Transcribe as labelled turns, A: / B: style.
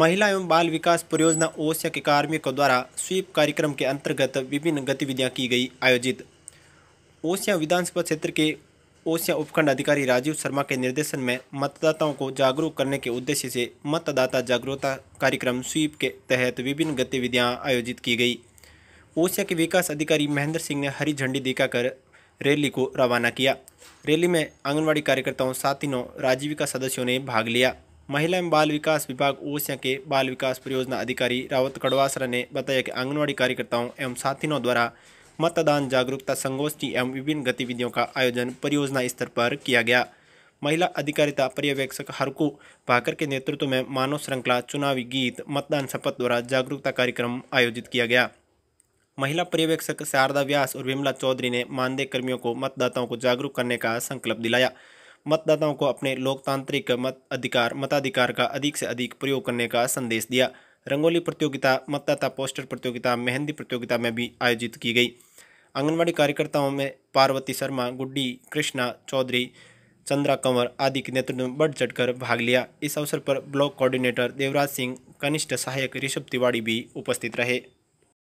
A: महिला एवं बाल विकास परियोजना ओसिया के कार्मिकों द्वारा स्वीप कार्यक्रम के अंतर्गत विभिन्न गतिविधियां की गई आयोजित ओसिया विधानसभा क्षेत्र के ओसिया उपखंड अधिकारी राजीव शर्मा के निर्देशन में मतदाताओं को जागरूक करने के उद्देश्य से मतदाता जागरूकता कार्यक्रम स्वीप के तहत विभिन्न गतिविधियाँ आयोजित की गई ओसिया के विकास अधिकारी महेंद्र सिंह ने हरी झंडी दिखाकर रैली को रवाना किया रैली में आंगनबाड़ी कार्यकर्ताओं साथिनों राजीविका सदस्यों ने भाग लिया महिला एवं बाल विकास विभाग ओसिया के बाल विकास परियोजना अधिकारी रावत कड़वासरा ने बताया कि आंगनबाड़ी कार्यकर्ताओं एवं साथियों द्वारा मतदान जागरूकता संगोष्ठी एवं विभिन्न गतिविधियों का आयोजन परियोजना स्तर पर किया गया महिला अधिकारिता पर्यवेक्षक हरकू भाकर के नेतृत्व में मानव श्रृंखला चुनावी गीत मतदान शपथ द्वारा जागरूकता कार्यक्रम आयोजित किया गया महिला पर्यवेक्षक शारदा व्यास और विमला चौधरी ने मानदेय कर्मियों को मतदाताओं को जागरूक करने का संकल्प दिलाया मतदाताओं को अपने लोकतांत्रिक मत अधिकार मताधिकार का अधिक से अधिक प्रयोग करने का संदेश दिया रंगोली प्रतियोगिता मतदाता पोस्टर प्रतियोगिता मेहंदी प्रतियोगिता में भी आयोजित की गई आंगनबाड़ी कार्यकर्ताओं में पार्वती शर्मा गुड्डी कृष्णा चौधरी चंद्रा कंवर आदि के नेतृत्व में बढ़ चढ़कर भाग लिया इस अवसर पर ब्लॉक कोऑर्डिनेटर देवराज सिंह कनिष्ठ सहायक ऋषभ तिवाड़ी भी उपस्थित रहे